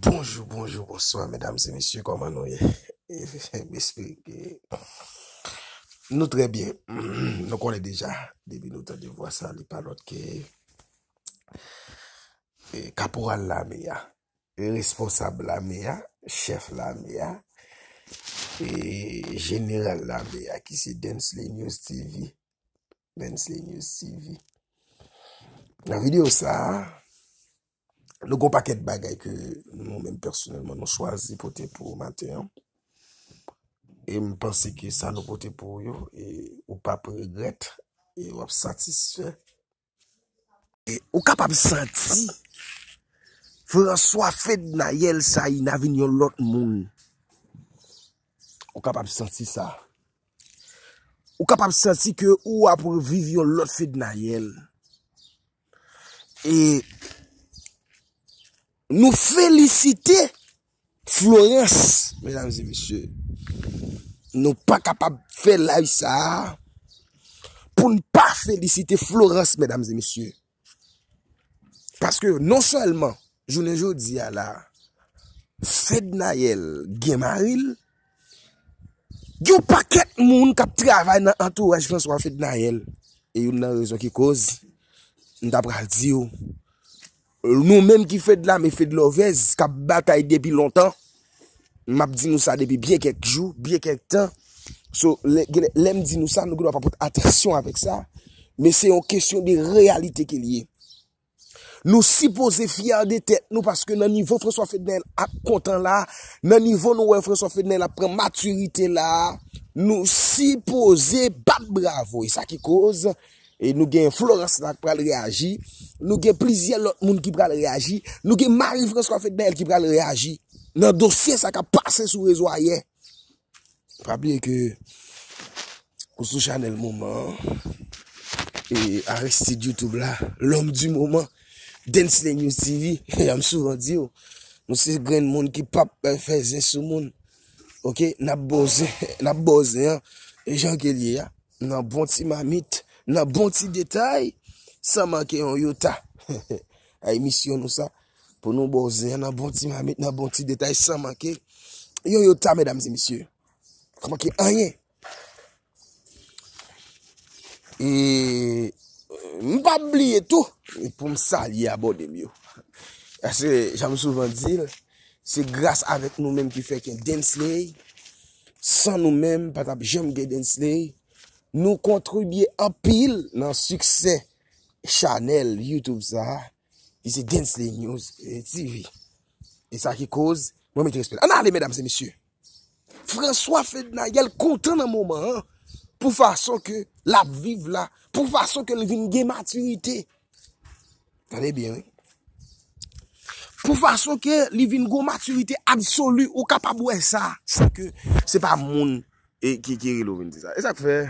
Bonjour, bonjour, bonsoir, mesdames et messieurs, comment vous allez? Je vais vous expliquer. Nous, très bien. Nous connaissez déjà, depuis notre dévoisson, les paroles qui sont caporal la méa, responsable la méa, chef la méa, et général la méa, qui se donne sur les news TV. Donne sur les news TV. La vidéo, ça a Nou kon pa ket bagay ke nou men personelman nou chwazi pote pou maten. E mwen pense ki sa nou pote pou yo. E ou pa pregret. E ou ap satisfe. E ou kap ap sati. Fwa fwa fed na yel sa yi na vin yon lot moun. Ou kap ap sati sa. Ou kap ap sati ke ou ap reviv yon lot fed na yel. E... Nou felicite Flores, mesdames et messieurs. Nou pa kapab felay sa, pou nou pa felicite Flores, mesdames et messieurs. Paske non selman, jounenjou diya la, Fednael Gemaril, diyo pa ket moun kap travay nan entouraj flanswa Fednael, e yon nan rezon ki koz, ndabra alzi yo, Nou men ki fè de la, me fè de lo vez, ka batay depi lontan, map di nou sa depi bie kek jou, bie kek tan, sou lem di nou sa, nou gwen wap apote atresyon avek sa, me se yon kesyon de realite ke liye. Nou si pose fia de tè, nou paske nan nivou François Ferdinand ap kontan la, nan nivou nou wè François Ferdinand ap prematurite la, nou si pose bat bravo, e sa ki koz? E nou gen Florent Snak pral reagi. Nou gen plizye lout moun ki pral reagi. Nou gen Marie-Françoise Fennel ki pral reagi. Nan dosye sa ka pase sou rezo a ye. Prabile ke... Kousou chanel mouman. E aresti Youtube la. L'om du mouman. Dens le New TV. E yam souvan di yo. Mousi gren moun ki pap feze sou moun. Ok. Nap boze. E Jean Kelly ya. Nan bonti ma miti. nan bon ti detay, san manke yon yota. Ay misyon nou sa, pou nou boze, nan bon ti mamit, nan bon ti detay, san manke, yon yota, medamzi misyon. Kama ki anye. E, mpa bli etou, e pou msa li abode myo. Asè, jame souvan dil, se grase avèk nou menm ki fèk yon densley, san nou menm, patap jem ge densley, Nou kontrubye apil nan suksè chanel, youtube, sa, disi Densley News eh, TV. E sa ki koz, mwen meti respet. Anade, mèdames et messieurs, François Ferdinand, yal kontan nan mouman, pou fason ke la vive la, pou fason ke li vin gen maturite, tanè bien, pou fason ke li vin gen maturite absolu ou kapabouè e sa, se ke se pa moun e eh, kikirilou vinti sa. E sa fè,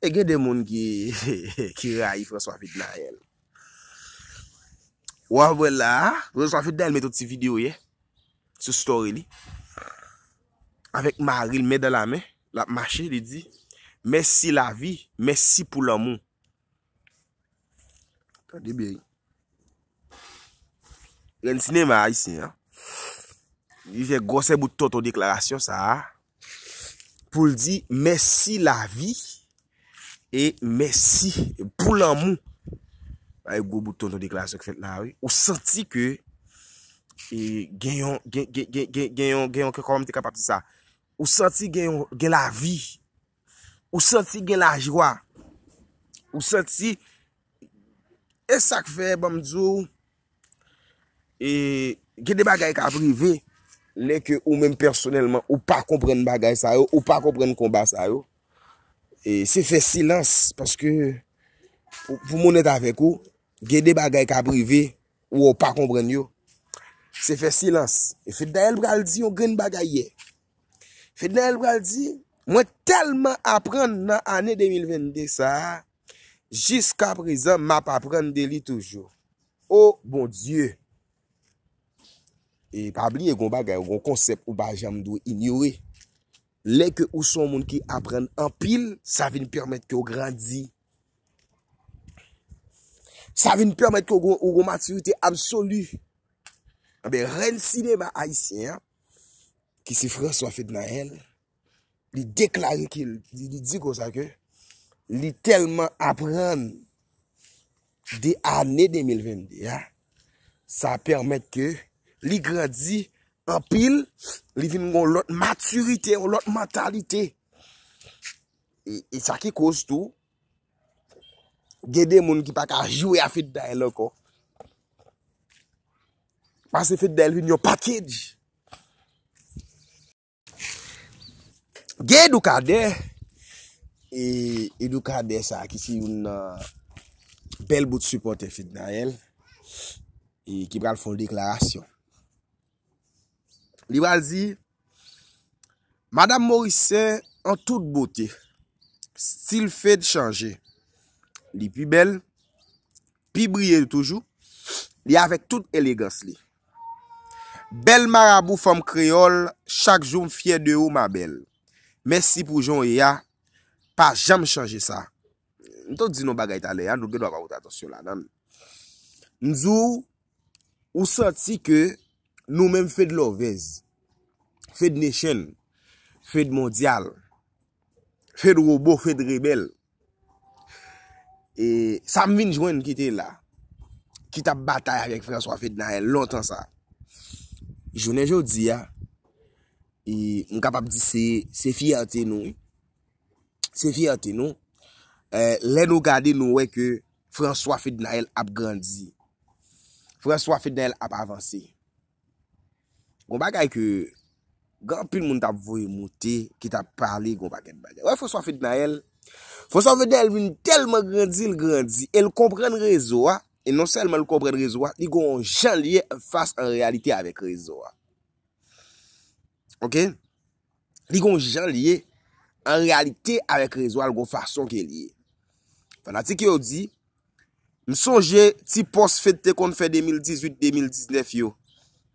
E gen de moun ki raif François Fitt nan el. Ou avwe la, François Fitt nan el meto ti video ye. Se story li. Avek maril mede la me. La machi li di. Mersi la vi, mersi pou la moun. Kwa debi? Ren sinema a yisi. Li fe gose boutoto deklarasyon sa. Poul di, mersi la vi. E mesi pou e la mou. A yo go bouton do de glas yo kwen la. Ou santi ke e, genyon. Genyon ke korom te kapati sa. Ou santi genyon gen la vi. Ou santi gen la jwa. Ou santi. E sakfe bomdjou. E genye bagay ka prive. Leke ou men personelman. Ou pa komprene bagay sa yo. Ou pa komprene komba sa yo. E se fe silans pou moun et avek ou gede bagay ka prive ou ou pa kompren yo se fe silans e fete da el braldi yon gen bagay ye fete da el braldi mwen telman apren nan ane 2022 sa jiska priza map apren deli toujou oh bon die e pabli yon bagay yon konsep ou bagay amdou inyo we Lè ke ou son moun ki apren apil, sa vin permit ki ou gradi. Sa vin permit ki ou gwo maturite absolu. A be rel sinema a isi ya, ki si frans wafet nan el, li deklan ki, li di kosa ke, li telman apren de anè 2020 ya, sa permit ke li gradi pil, li vin ngon lot maturite, lot matalite. E sa ki kouz tou, ge de moun ki pa ka jwe a fit da el lo ko. Pas se fit da el vin yo pati di. Ge du ka de, e du ka de sa ki si yon bel bout supporte fit da el, e ki pral fon deklarasyon. Li wal zi, Madame Morissette en tout beauté, stil fait de changer. Li pi bel, pi briye de toujou, li avek tout elegance li. Bel marabou fom kreol, chak joun fye de ou ma bel. Mersi pou joun yia, pa jam chanje sa. Ntou di nou bagay tale, an nou de do ak avout atasyon la nan. Nzou, ou soti ke, Nou men fed lovez, fed nation, fed mondial, fed robo, fed rebel. E sa m vin jwen kite la, kite ap batay avek François Fidnael lontan sa. Jounen joun di ya, m kap ap di se fiyante nou. Se fiyante nou, lè nou gade nou weke François Fidnael ap grandi. François Fidnael ap avansi. Gon bagay ke gampil moun tap voye mouti ki tap parli, gon bagay ke bagay. Ouè Foswa Fednael, Foswa Fednael vin telman grandzi l grandzi, el kompren rezoa, ah. e non selman l kompren rezoa, ah, li gon jan liye fass an realite avèk rezoa. Ah. Ok? Li gon jan liye an realite avèk rezoa l gon fass an ke liye. Fana ti ki yo di, mi sonje ti pos fedte kon fè 2018-2019 yo,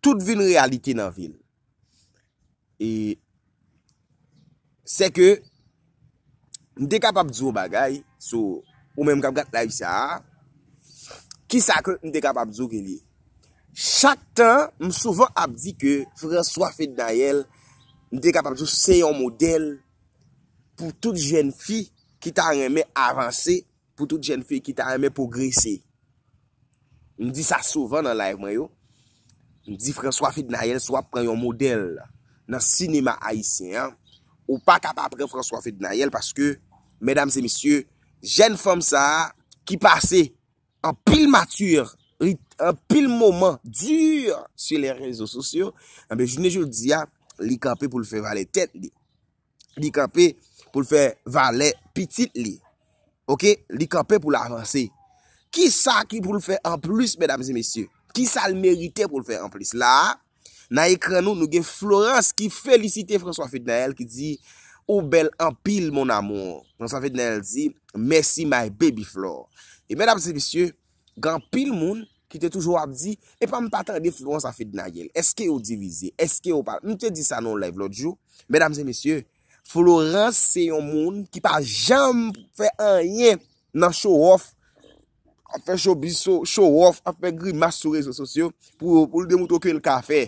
Toute vin realite nan vin. E, se ke, m dek ap abzou bagay, sou, ou men m kap kat la yu sa, ki sa ke m dek ap abzou genye. Chak tan, m souvan ap di ke, furem swafet nan yel, m dek ap abzou seyon model, pou tout jen fi, ki ta reme avanse, pou tout jen fi ki ta reme pogrese. M di sa souvan nan la yu man yo, Mdi François Fidnayel, swa pran yon model nan sinema haïsien, ou pa kapap pran François Fidnayel, paske, mèdames et messieurs, jen fòm sa, ki pase en pil matur, en pil moment dur, se lè rèzo sosyo, anbe jne jòl diya, li kampe pou l'fè valè tèt li, li kampe pou l'fè valè pitit li, ok, li kampe pou l'avansè, ki sa ki pou l'fè an plus, mèdames et messieurs, ki sa l merite pou l fè an plis. La, na ekran nou nou gen Florence ki felicite François Fidnael ki di, ou bel an pil mon amour. François Fidnael di, merci my baby Flore. E mèdames et messieurs, gan pil moun ki te toujou ap di, e pa m patan de Florence Fidnael, eske ou divize, eske ou pal. Nou te di sa nou live l otjou. Mèdames et messieurs, Florence se yon moun ki pa jam fè an yen nan show off, a fe chou bisou, chou wof, a fe gri mas sou rezo sosyon, pou l de moutou ke l kafe.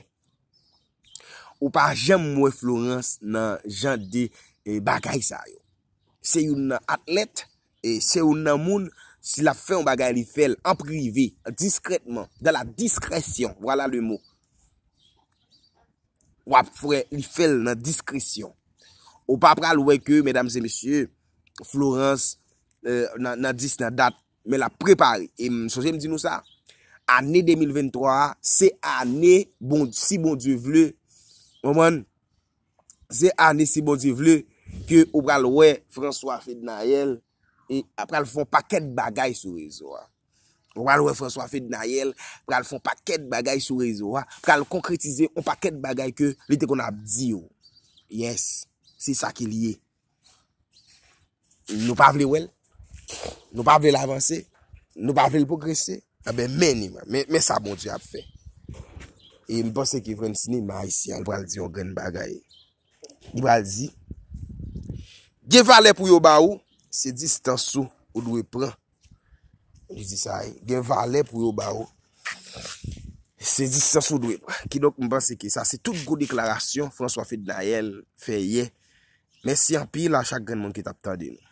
Ou pa jem mwen Florence nan jan de bagay sa yo. Se yon nan atlet, se yon nan moun, si la fe yon bagay li fel en prive, diskretman, dan la diskresyon, wala le mou. Wap fwe li fel nan diskresyon. Ou pa pral wèk yo, medam se misye, Florence nan dis nan dat, Me la prepare e Anè 2023 Se anè bon, si bon die vle Mwen Se anè si bon die vle Ke ou pral wè François Fidnael e A pral fon pakèd bagay Sou rezo Ou pral wè François Fidnael Pral fon pakèd bagay sou rezo Pral konkretize ou pakèd bagay Ke li te kon ap di yo Yes, se sa ki liye Nou pavle wèl Nou pa vele avanse, nou pa vele pogrese, abe ah meni, men sa bon di ap fe. E mpase ki vren sini, ma yisi an, wale di yon gen bagay. Wale di, gen vale pou yo ba ou, se distansou ou dwe pran. Gen vale pou yo ba ou, se distansou ou dwe pran. Ki dok mpase ki sa, se tout goun deklarasyon, François Fidayel feye, mesi an pi la chak gen moun ki tap ta di nou.